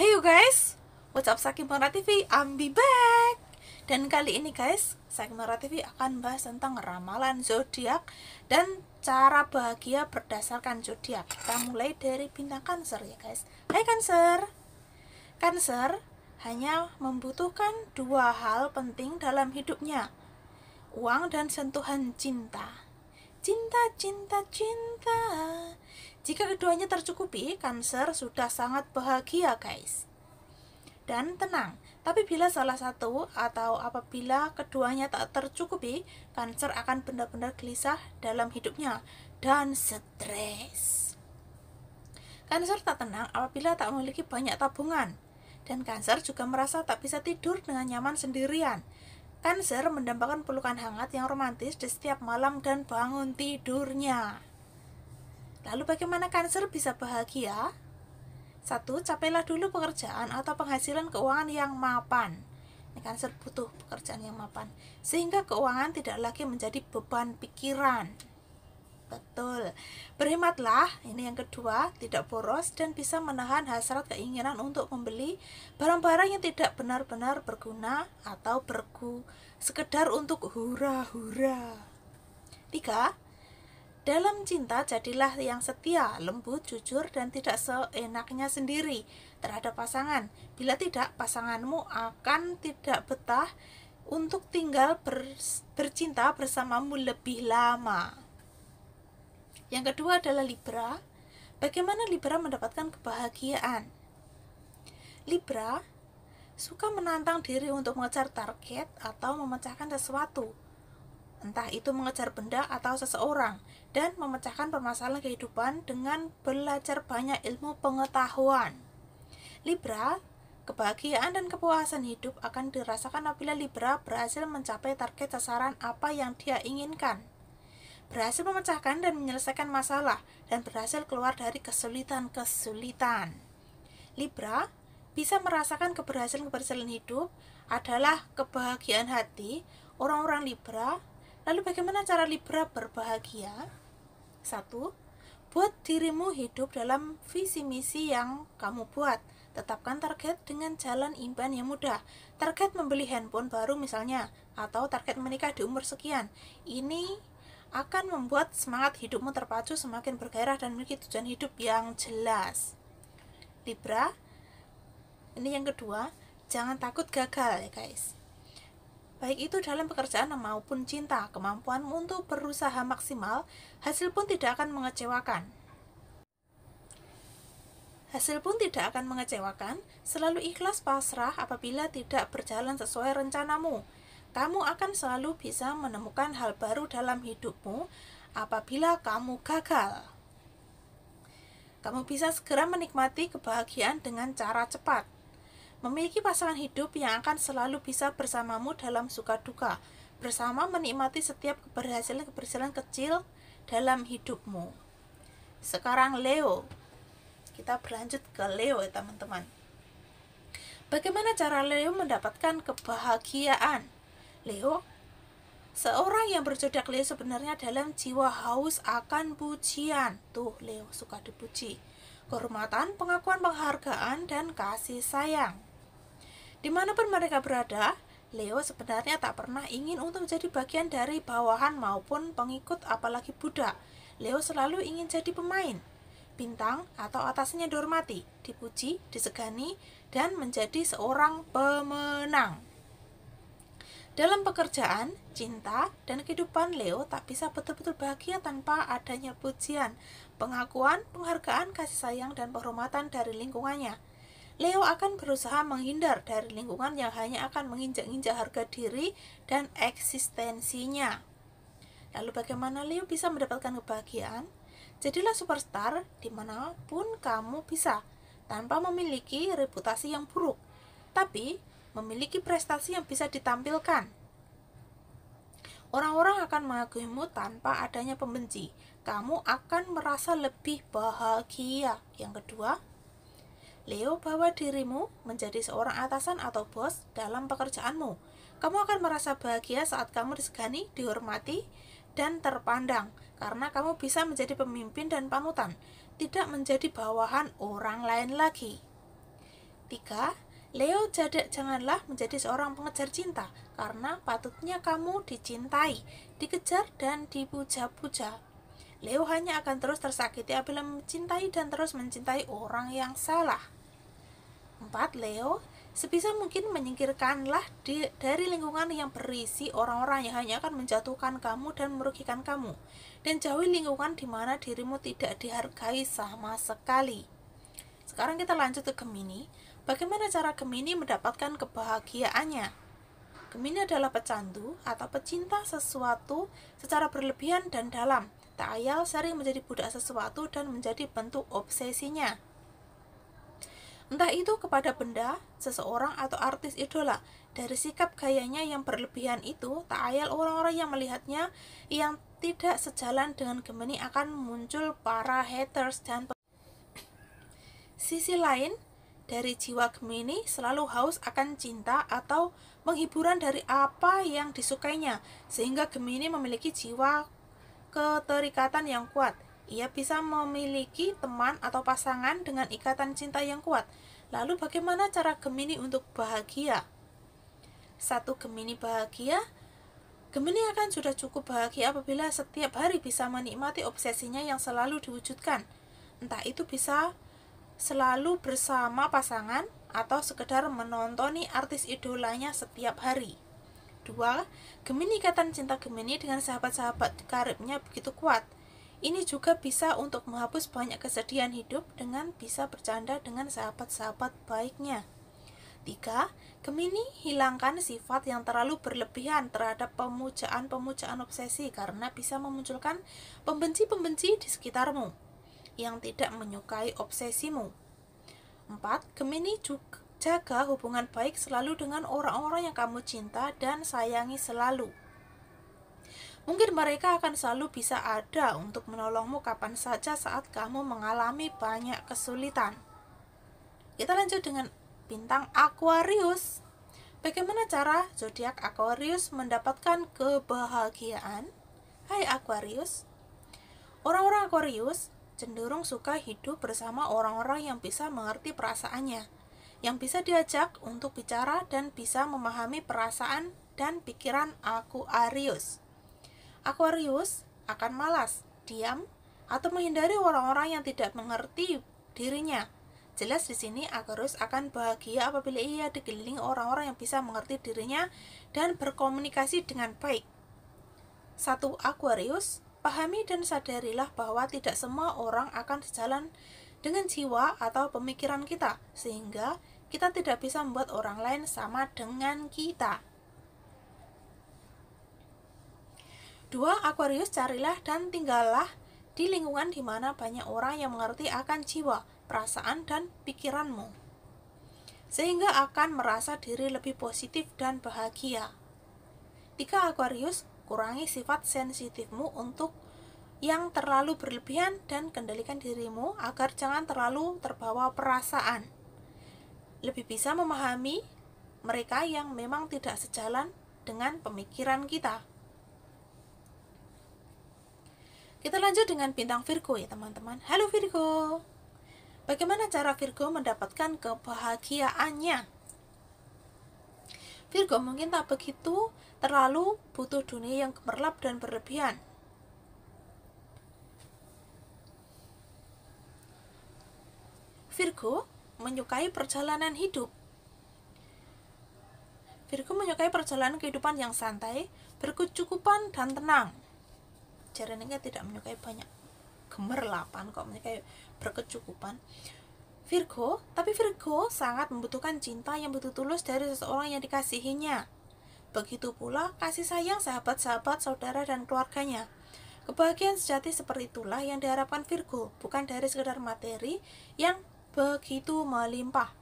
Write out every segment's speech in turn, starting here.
Hey you guys, what's up Saking Mora TV? I'm be back. Dan kali ini guys, Saking Mora TV akan bahas tentang ramalan zodiak dan cara bahagia berdasarkan zodiak. Kita mulai dari bintang Cancer ya guys. Hai Cancer. Cancer hanya membutuhkan dua hal penting dalam hidupnya. Uang dan sentuhan cinta. Cinta, cinta, cinta. Jika keduanya tercukupi, Cancer sudah sangat bahagia, guys. Dan tenang, tapi bila salah satu atau apabila keduanya tak tercukupi, Cancer akan benar-benar gelisah dalam hidupnya dan stres. Cancer tak tenang apabila tak memiliki banyak tabungan. Dan Cancer juga merasa tak bisa tidur dengan nyaman sendirian. Cancer mendambakan pelukan hangat yang romantis di setiap malam dan bangun tidurnya. Lalu bagaimana Cancer bisa bahagia? Satu, capailah dulu pekerjaan atau penghasilan keuangan yang mapan. Ini Cancer butuh pekerjaan yang mapan. Sehingga keuangan tidak lagi menjadi beban pikiran. Betul. Berhematlah, ini yang kedua, tidak boros dan bisa menahan hasrat keinginan untuk membeli barang-barang yang tidak benar-benar berguna atau bergu sekedar untuk hura-hura. Tiga, dalam cinta, jadilah yang setia, lembut, jujur, dan tidak seenaknya sendiri terhadap pasangan. Bila tidak, pasanganmu akan tidak betah untuk tinggal ber, bercinta bersamamu lebih lama. Yang kedua adalah Libra. Bagaimana Libra mendapatkan kebahagiaan? Libra suka menantang diri untuk mengejar target atau memecahkan sesuatu entah itu mengejar benda atau seseorang dan memecahkan permasalahan kehidupan dengan belajar banyak ilmu pengetahuan. Libra, kebahagiaan dan kepuasan hidup akan dirasakan apabila Libra berhasil mencapai target sasaran apa yang dia inginkan. Berhasil memecahkan dan menyelesaikan masalah dan berhasil keluar dari kesulitan-kesulitan. Libra bisa merasakan keberhasilan-keberhasilan hidup adalah kebahagiaan hati orang-orang Libra. Lalu bagaimana cara Libra berbahagia? Satu, buat dirimu hidup dalam visi misi yang kamu buat. Tetapkan target dengan jalan imban yang mudah. Target membeli handphone baru misalnya, atau target menikah di umur sekian. Ini akan membuat semangat hidupmu terpacu semakin bergairah dan memiliki tujuan hidup yang jelas. Libra, ini yang kedua, jangan takut gagal ya guys baik itu dalam pekerjaan maupun cinta, kemampuan untuk berusaha maksimal, hasil pun tidak akan mengecewakan. Hasil pun tidak akan mengecewakan, selalu ikhlas pasrah apabila tidak berjalan sesuai rencanamu. Kamu akan selalu bisa menemukan hal baru dalam hidupmu apabila kamu gagal. Kamu bisa segera menikmati kebahagiaan dengan cara cepat. Memiliki pasangan hidup yang akan selalu bisa bersamamu dalam suka duka, bersama menikmati setiap keberhasilan-keberhasilan kecil dalam hidupmu. Sekarang Leo. Kita berlanjut ke Leo, ya teman-teman. Bagaimana cara Leo mendapatkan kebahagiaan? Leo Seorang yang berjodoh Leo sebenarnya dalam jiwa haus akan pujian. Tuh, Leo suka dipuji. Kehormatan, pengakuan penghargaan, dan kasih sayang. Dimanapun mereka berada, Leo sebenarnya tak pernah ingin untuk menjadi bagian dari bawahan maupun pengikut apalagi budak. Leo selalu ingin jadi pemain, bintang atau atasnya dihormati, dipuji, disegani, dan menjadi seorang pemenang. Dalam pekerjaan, cinta, dan kehidupan Leo tak bisa betul-betul bahagia tanpa adanya pujian, pengakuan, penghargaan, kasih sayang, dan penghormatan dari lingkungannya – Leo akan berusaha menghindar dari lingkungan yang hanya akan menginjak-injak harga diri dan eksistensinya. Lalu bagaimana Leo bisa mendapatkan kebahagiaan? Jadilah superstar dimanapun kamu bisa, tanpa memiliki reputasi yang buruk, tapi memiliki prestasi yang bisa ditampilkan. Orang-orang akan mengagumimu tanpa adanya pembenci. Kamu akan merasa lebih bahagia. Yang kedua, Leo bawa dirimu menjadi seorang atasan atau bos dalam pekerjaanmu. Kamu akan merasa bahagia saat kamu disegani, dihormati, dan terpandang karena kamu bisa menjadi pemimpin dan panutan, tidak menjadi bawahan orang lain lagi. 3. Leo jadak janganlah menjadi seorang pengejar cinta karena patutnya kamu dicintai, dikejar dan dipuja-puja. Leo hanya akan terus tersakiti apabila mencintai dan terus mencintai orang yang salah. 4. Leo sebisa mungkin menyingkirkanlah di, dari lingkungan yang berisi orang-orang yang hanya akan menjatuhkan kamu dan merugikan kamu, dan jauhi lingkungan di mana dirimu tidak dihargai sama sekali. Sekarang kita lanjut ke Gemini. Bagaimana cara Gemini mendapatkan kebahagiaannya? Gemini adalah pecandu atau pecinta sesuatu secara berlebihan dan dalam. Tayal sering menjadi budak sesuatu dan menjadi bentuk obsesinya. Entah itu kepada benda, seseorang, atau artis idola. Dari sikap gayanya yang berlebihan itu, Tayal orang-orang yang melihatnya yang tidak sejalan dengan Gemini akan muncul para haters dan Sisi lain, dari jiwa Gemini selalu haus akan cinta atau menghiburan dari apa yang disukainya, sehingga Gemini memiliki jiwa keterikatan yang kuat. Ia bisa memiliki teman atau pasangan dengan ikatan cinta yang kuat. Lalu bagaimana cara Gemini untuk bahagia? Satu Gemini bahagia, Gemini akan sudah cukup bahagia apabila setiap hari bisa menikmati obsesinya yang selalu diwujudkan. Entah itu bisa selalu bersama pasangan atau sekedar menontoni artis idolanya setiap hari kedua, Gemini ikatan cinta Gemini dengan sahabat-sahabat karibnya begitu kuat. Ini juga bisa untuk menghapus banyak kesedihan hidup dengan bisa bercanda dengan sahabat-sahabat baiknya. 3. Gemini hilangkan sifat yang terlalu berlebihan terhadap pemujaan-pemujaan obsesi karena bisa memunculkan pembenci-pembenci di sekitarmu yang tidak menyukai obsesimu. 4. Gemini juga Jaga hubungan baik selalu dengan orang-orang yang kamu cinta dan sayangi selalu. Mungkin mereka akan selalu bisa ada untuk menolongmu kapan saja saat kamu mengalami banyak kesulitan. Kita lanjut dengan bintang Aquarius. Bagaimana cara zodiak Aquarius mendapatkan kebahagiaan? Hai Aquarius. Orang-orang Aquarius cenderung suka hidup bersama orang-orang yang bisa mengerti perasaannya yang bisa diajak untuk bicara dan bisa memahami perasaan dan pikiran Aquarius. Aquarius akan malas, diam, atau menghindari orang-orang yang tidak mengerti dirinya. Jelas di sini Aquarius akan bahagia apabila ia dikelilingi orang-orang yang bisa mengerti dirinya dan berkomunikasi dengan baik. Satu Aquarius, pahami dan sadarilah bahwa tidak semua orang akan sejalan dengan jiwa atau pemikiran kita, sehingga kita tidak bisa membuat orang lain sama dengan kita. Dua, Aquarius carilah dan tinggallah di lingkungan di mana banyak orang yang mengerti akan jiwa, perasaan, dan pikiranmu. Sehingga akan merasa diri lebih positif dan bahagia. Tiga, Aquarius kurangi sifat sensitifmu untuk yang terlalu berlebihan dan kendalikan dirimu agar jangan terlalu terbawa perasaan lebih bisa memahami mereka yang memang tidak sejalan dengan pemikiran kita. Kita lanjut dengan bintang Virgo ya teman-teman. Halo Virgo. Bagaimana cara Virgo mendapatkan kebahagiaannya? Virgo mungkin tak begitu terlalu butuh dunia yang gemerlap dan berlebihan. Virgo menyukai perjalanan hidup. Virgo menyukai perjalanan kehidupan yang santai, berkecukupan, dan tenang. Jareningnya tidak menyukai banyak gemerlapan kok menyukai berkecukupan. Virgo, tapi Virgo sangat membutuhkan cinta yang betul tulus dari seseorang yang dikasihinya. Begitu pula kasih sayang sahabat-sahabat, saudara, dan keluarganya. Kebahagiaan sejati seperti itulah yang diharapkan Virgo, bukan dari sekedar materi yang begitu melimpah.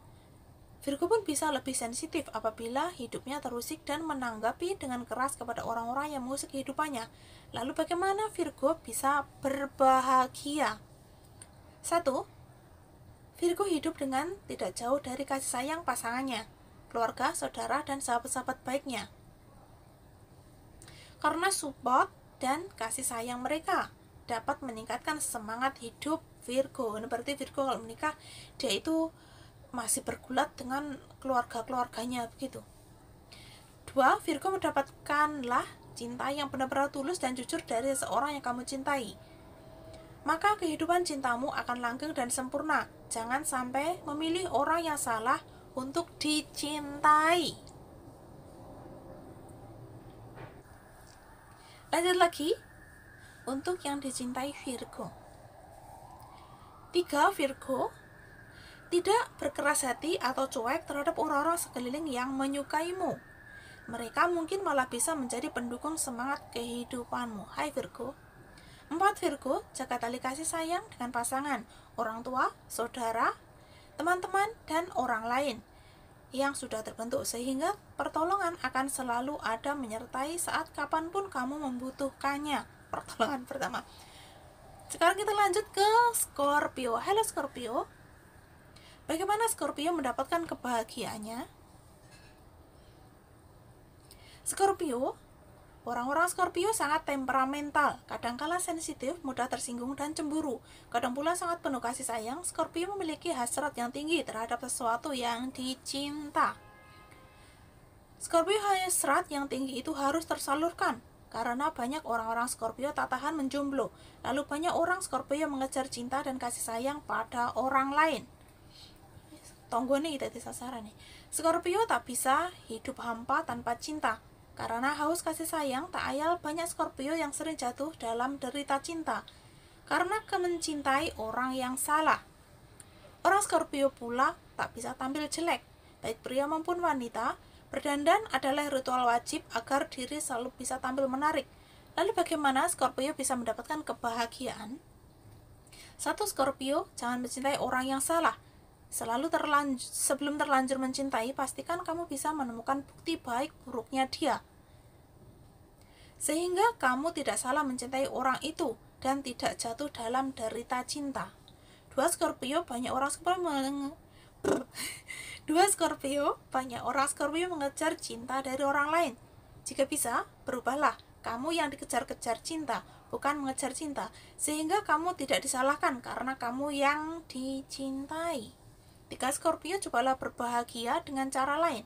Virgo pun bisa lebih sensitif apabila hidupnya terusik dan menanggapi dengan keras kepada orang-orang yang mengusik kehidupannya. Lalu bagaimana Virgo bisa berbahagia? Satu, Virgo hidup dengan tidak jauh dari kasih sayang pasangannya, keluarga, saudara, dan sahabat-sahabat baiknya. Karena support dan kasih sayang mereka dapat meningkatkan semangat hidup Virgo nah, berarti Virgo kalau menikah dia itu masih bergulat dengan keluarga-keluarganya begitu dua Virgo mendapatkanlah cinta yang benar-benar tulus dan jujur dari seorang yang kamu cintai maka kehidupan cintamu akan langgeng dan sempurna jangan sampai memilih orang yang salah untuk dicintai lanjut lagi untuk yang dicintai Virgo Tiga, Virgo Tidak berkeras hati atau cuek terhadap orang-orang sekeliling yang menyukaimu Mereka mungkin malah bisa menjadi pendukung semangat kehidupanmu Hai Virgo Empat Virgo, jaga tali kasih sayang dengan pasangan, orang tua, saudara, teman-teman, dan orang lain yang sudah terbentuk sehingga pertolongan akan selalu ada menyertai saat kapanpun kamu membutuhkannya. Pertolongan pertama. Sekarang kita lanjut ke Scorpio. Halo Scorpio. Bagaimana Scorpio mendapatkan kebahagiaannya? Scorpio, orang-orang Scorpio sangat temperamental, kadangkala sensitif, mudah tersinggung dan cemburu. Kadang pula sangat penuh kasih sayang, Scorpio memiliki hasrat yang tinggi terhadap sesuatu yang dicinta. Scorpio hasrat yang tinggi itu harus tersalurkan, karena banyak orang-orang Scorpio tak tahan menjomblo. Lalu banyak orang Scorpio mengejar cinta dan kasih sayang pada orang lain. nih kita sasaran nih. Scorpio tak bisa hidup hampa tanpa cinta. Karena haus kasih sayang, tak ayal banyak Scorpio yang sering jatuh dalam derita cinta. Karena mencintai orang yang salah. Orang Scorpio pula tak bisa tampil jelek, baik pria maupun wanita, Berdandan adalah ritual wajib agar diri selalu bisa tampil menarik. Lalu bagaimana Scorpio bisa mendapatkan kebahagiaan? Satu Scorpio, jangan mencintai orang yang salah. Selalu terlanj sebelum terlanjur mencintai, pastikan kamu bisa menemukan bukti baik buruknya dia. Sehingga kamu tidak salah mencintai orang itu dan tidak jatuh dalam derita cinta. Dua Scorpio, banyak orang Scorpio Dua Scorpio, banyak orang Scorpio mengejar cinta dari orang lain. Jika bisa, berubahlah. Kamu yang dikejar-kejar cinta, bukan mengejar cinta. Sehingga kamu tidak disalahkan karena kamu yang dicintai. Tiga Scorpio, cobalah berbahagia dengan cara lain.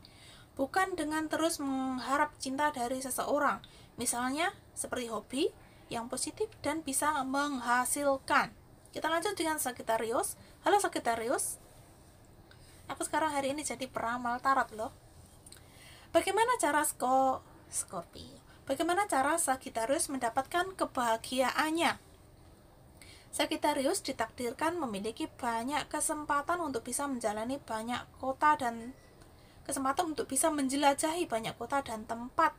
Bukan dengan terus mengharap cinta dari seseorang. Misalnya, seperti hobi yang positif dan bisa menghasilkan. Kita lanjut dengan Sagittarius. Halo Sagittarius, aku sekarang hari ini jadi peramal tarot loh bagaimana cara Sko Scorpio bagaimana cara Sagittarius mendapatkan kebahagiaannya Sagittarius ditakdirkan memiliki banyak kesempatan untuk bisa menjalani banyak kota dan kesempatan untuk bisa menjelajahi banyak kota dan tempat.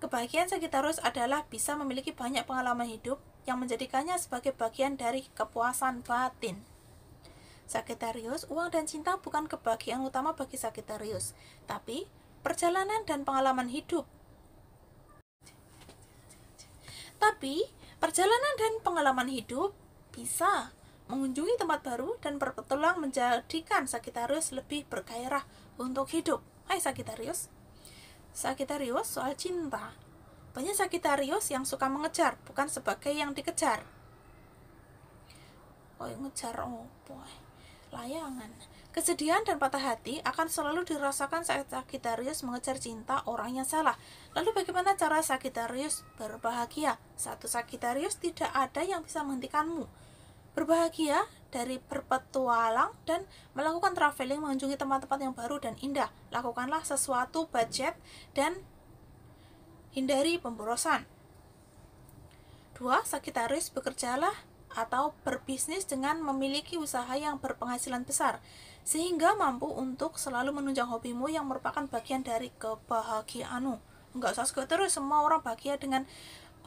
Kebahagiaan Sagittarius adalah bisa memiliki banyak pengalaman hidup yang menjadikannya sebagai bagian dari kepuasan batin. Sagittarius, uang dan cinta bukan kebahagiaan utama bagi Sagittarius, tapi perjalanan dan pengalaman hidup. Tapi, perjalanan dan pengalaman hidup bisa mengunjungi tempat baru dan berpetualang menjadikan Sagittarius lebih bergairah untuk hidup. Hai Sagittarius. Sagittarius soal cinta. Banyak Sagittarius yang suka mengejar, bukan sebagai yang dikejar. Oh, ngejar oh eh? boy layangan. Kesedihan dan patah hati akan selalu dirasakan saat Sagittarius mengejar cinta orang yang salah. Lalu bagaimana cara Sagittarius berbahagia? Satu Sagittarius tidak ada yang bisa menghentikanmu. Berbahagia dari berpetualang dan melakukan traveling mengunjungi tempat-tempat yang baru dan indah. Lakukanlah sesuatu budget dan hindari pemborosan. Dua, Sagittarius bekerjalah atau berbisnis dengan memiliki usaha yang berpenghasilan besar, sehingga mampu untuk selalu menunjang hobimu yang merupakan bagian dari kebahagiaanmu. Enggak usah terus, semua orang bahagia dengan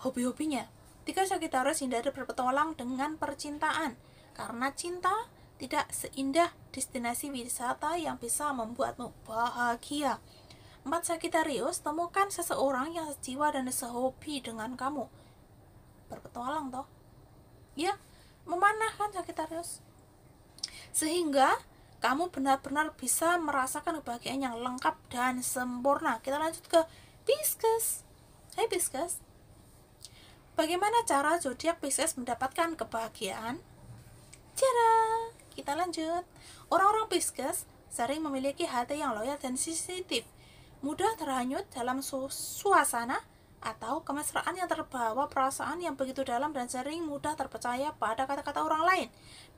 hobi-hobinya. Tiga Sagittarius hindari berpetualang dengan percintaan, karena cinta tidak seindah destinasi wisata yang bisa membuatmu bahagia. Empat Sagittarius, temukan seseorang yang sejiwa dan sehobi dengan kamu. Berpetualang toh ya memanahkan Sagittarius sehingga kamu benar-benar bisa merasakan kebahagiaan yang lengkap dan sempurna kita lanjut ke Pisces Hai hey, Pisces Bagaimana cara zodiak Pisces mendapatkan kebahagiaan? Cara kita lanjut. Orang-orang Pisces sering memiliki hati yang loyal dan sensitif, mudah terhanyut dalam suasana atau kemesraan yang terbawa perasaan yang begitu dalam dan sering mudah terpercaya pada kata-kata orang lain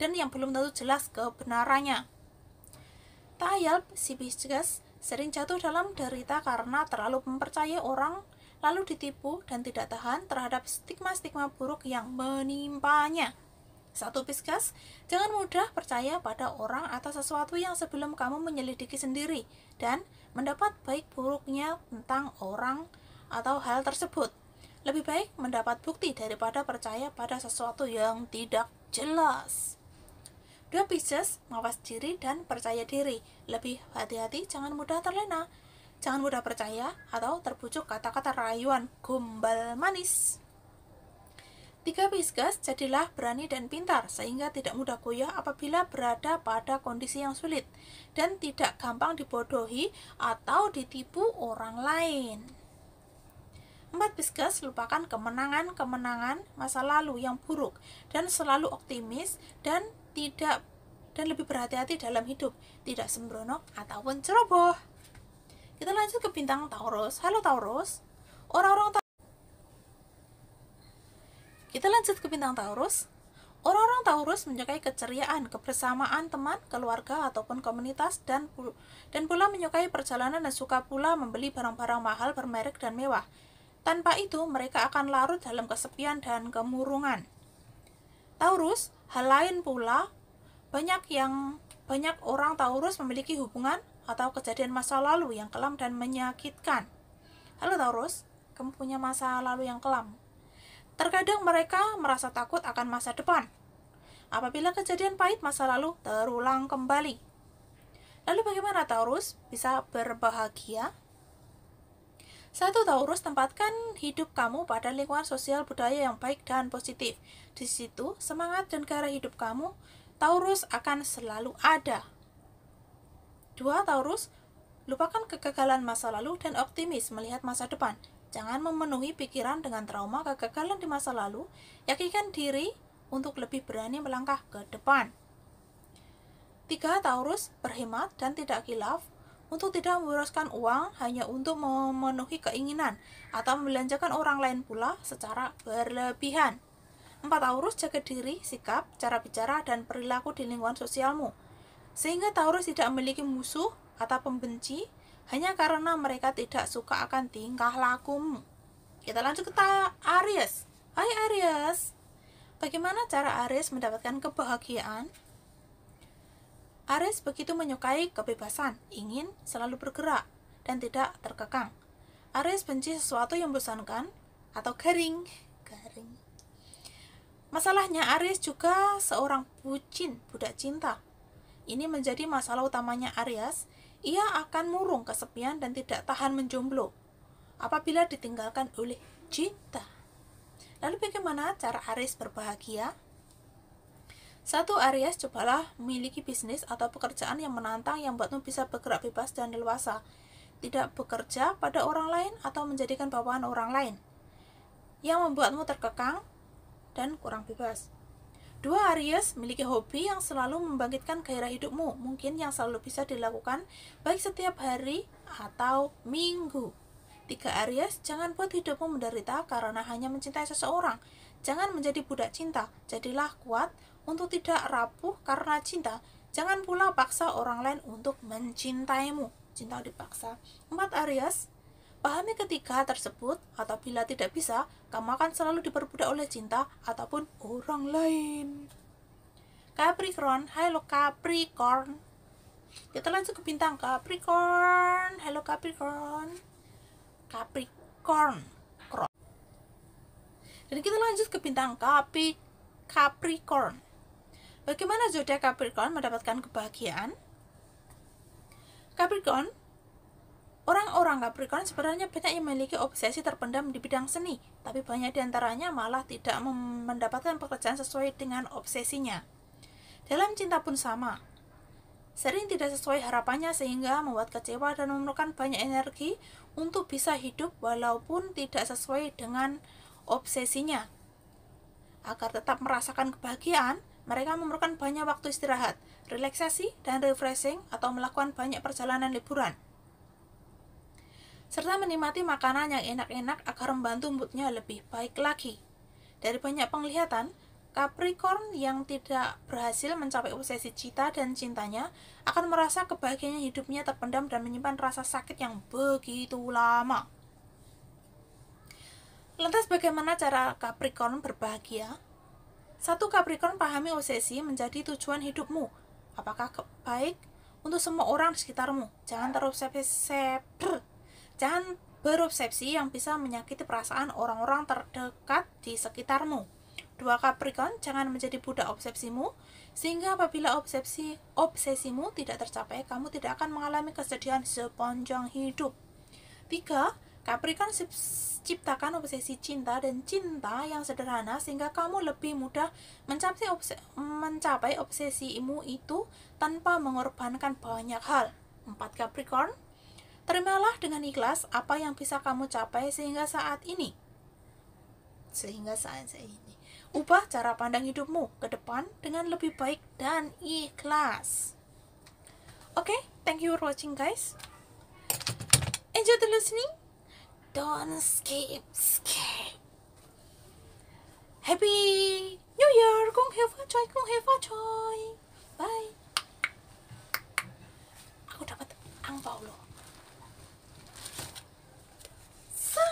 dan yang belum tentu jelas kebenarannya. Tayal si Bisgas sering jatuh dalam derita karena terlalu mempercayai orang lalu ditipu dan tidak tahan terhadap stigma-stigma buruk yang menimpanya. Satu Piskas, jangan mudah percaya pada orang atau sesuatu yang sebelum kamu menyelidiki sendiri dan mendapat baik buruknya tentang orang atau hal tersebut. Lebih baik mendapat bukti daripada percaya pada sesuatu yang tidak jelas. Dua Pisces, mawas diri dan percaya diri. Lebih hati-hati, jangan mudah terlena. Jangan mudah percaya atau terbujuk kata-kata rayuan gombal manis. Tiga Pisces, jadilah berani dan pintar sehingga tidak mudah goyah apabila berada pada kondisi yang sulit dan tidak gampang dibodohi atau ditipu orang lain. Empat Pisces lupakan kemenangan-kemenangan masa lalu yang buruk dan selalu optimis dan tidak dan lebih berhati-hati dalam hidup, tidak sembrono ataupun ceroboh. Kita lanjut ke bintang Taurus. Halo Taurus. Orang-orang ta Kita lanjut ke bintang Taurus. Orang-orang Taurus menyukai keceriaan, kebersamaan teman, keluarga, ataupun komunitas, dan, dan pula menyukai perjalanan dan suka pula membeli barang-barang mahal bermerek dan mewah. Tanpa itu, mereka akan larut dalam kesepian dan kemurungan. Taurus, hal lain pula, banyak yang banyak orang Taurus memiliki hubungan atau kejadian masa lalu yang kelam dan menyakitkan. Halo Taurus, kamu punya masa lalu yang kelam. Terkadang mereka merasa takut akan masa depan. Apabila kejadian pahit masa lalu terulang kembali. Lalu bagaimana Taurus bisa berbahagia? Satu Taurus tempatkan hidup kamu pada lingkungan sosial budaya yang baik dan positif. Di situ, semangat dan gara hidup kamu, Taurus akan selalu ada. Dua Taurus, lupakan kegagalan masa lalu dan optimis melihat masa depan. Jangan memenuhi pikiran dengan trauma kegagalan di masa lalu, yakinkan diri untuk lebih berani melangkah ke depan. Tiga Taurus, berhemat dan tidak kilaf, untuk tidak memboroskan uang hanya untuk memenuhi keinginan atau membelanjakan orang lain pula secara berlebihan. Empat Taurus jaga diri, sikap, cara bicara, dan perilaku di lingkungan sosialmu. Sehingga Taurus tidak memiliki musuh atau pembenci hanya karena mereka tidak suka akan tingkah lakumu. Kita lanjut ke Aries. Hai Aries. Bagaimana cara Aries mendapatkan kebahagiaan Ares begitu menyukai kebebasan, ingin selalu bergerak, dan tidak terkekang. Ares benci sesuatu yang membosankan atau garing. Garing. Masalahnya Ares juga seorang bucin, budak cinta. Ini menjadi masalah utamanya Aries. Ia akan murung kesepian dan tidak tahan menjomblo apabila ditinggalkan oleh cinta. Lalu bagaimana cara Aries berbahagia? Satu Aries cobalah memiliki bisnis atau pekerjaan yang menantang yang buatmu bisa bergerak bebas dan leluasa. Tidak bekerja pada orang lain atau menjadikan bawahan orang lain. Yang membuatmu terkekang dan kurang bebas. Dua Aries memiliki hobi yang selalu membangkitkan gairah hidupmu, mungkin yang selalu bisa dilakukan baik setiap hari atau minggu. Tiga Aries, jangan buat hidupmu menderita karena hanya mencintai seseorang. Jangan menjadi budak cinta, jadilah kuat, untuk tidak rapuh karena cinta. Jangan pula paksa orang lain untuk mencintaimu. Cinta dipaksa. 4 Aries, Pahami ketiga tersebut, atau bila tidak bisa, kamu akan selalu diperbudak oleh cinta ataupun orang lain. Capricorn, halo Capricorn. Kita lanjut ke bintang Capricorn. Halo Capricorn. Capricorn. Dan kita lanjut ke bintang Capri Capricorn. Bagaimana zodiak Capricorn mendapatkan kebahagiaan? Capricorn Orang-orang Capricorn sebenarnya banyak yang memiliki obsesi terpendam di bidang seni, tapi banyak di antaranya malah tidak mendapatkan pekerjaan sesuai dengan obsesinya. Dalam cinta pun sama. Sering tidak sesuai harapannya sehingga membuat kecewa dan memerlukan banyak energi untuk bisa hidup walaupun tidak sesuai dengan obsesinya. Agar tetap merasakan kebahagiaan, mereka memerlukan banyak waktu istirahat, relaksasi, dan refreshing atau melakukan banyak perjalanan liburan. Serta menikmati makanan yang enak-enak agar membantu moodnya lebih baik lagi. Dari banyak penglihatan, Capricorn yang tidak berhasil mencapai obsesi cita dan cintanya akan merasa kebahagiaan hidupnya terpendam dan menyimpan rasa sakit yang begitu lama. Lantas bagaimana cara Capricorn berbahagia? Satu Capricorn pahami obsesi menjadi tujuan hidupmu. Apakah baik untuk semua orang di sekitarmu? Jangan terobsesi, jangan berobsesi yang bisa menyakiti perasaan orang-orang terdekat di sekitarmu. Dua Capricorn, jangan menjadi budak obsesimu, sehingga apabila obsesi obsesimu tidak tercapai, kamu tidak akan mengalami kesedihan sepanjang hidup. Tiga, Capricorn kan ciptakan obsesi cinta dan cinta yang sederhana sehingga kamu lebih mudah mencapai, obses mencapai imu itu tanpa mengorbankan banyak hal. 4 Capricorn, terimalah dengan ikhlas apa yang bisa kamu capai sehingga saat ini. Sehingga saat ini. Ubah cara pandang hidupmu ke depan dengan lebih baik dan ikhlas. Oke, okay, thank you for watching guys. Enjoy the listening. Don't skip, skip. Happy New Year, con heo phát joy, con heo Bye. Aku dapat angpau loh. Sa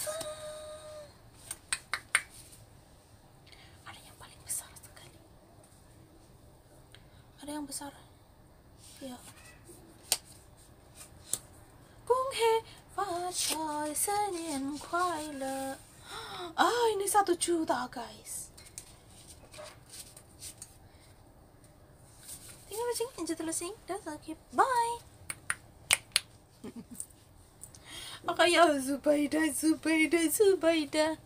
Sa Ada yang paling besar sekali. Ada yang besar. Ya. joy, Senin Kuai Le Ah, ini satu juta guys. Thank you for watching. Enjoy the listening. Don't forget. Bye. Akaya Zubaida, Zubaida, Zubaida.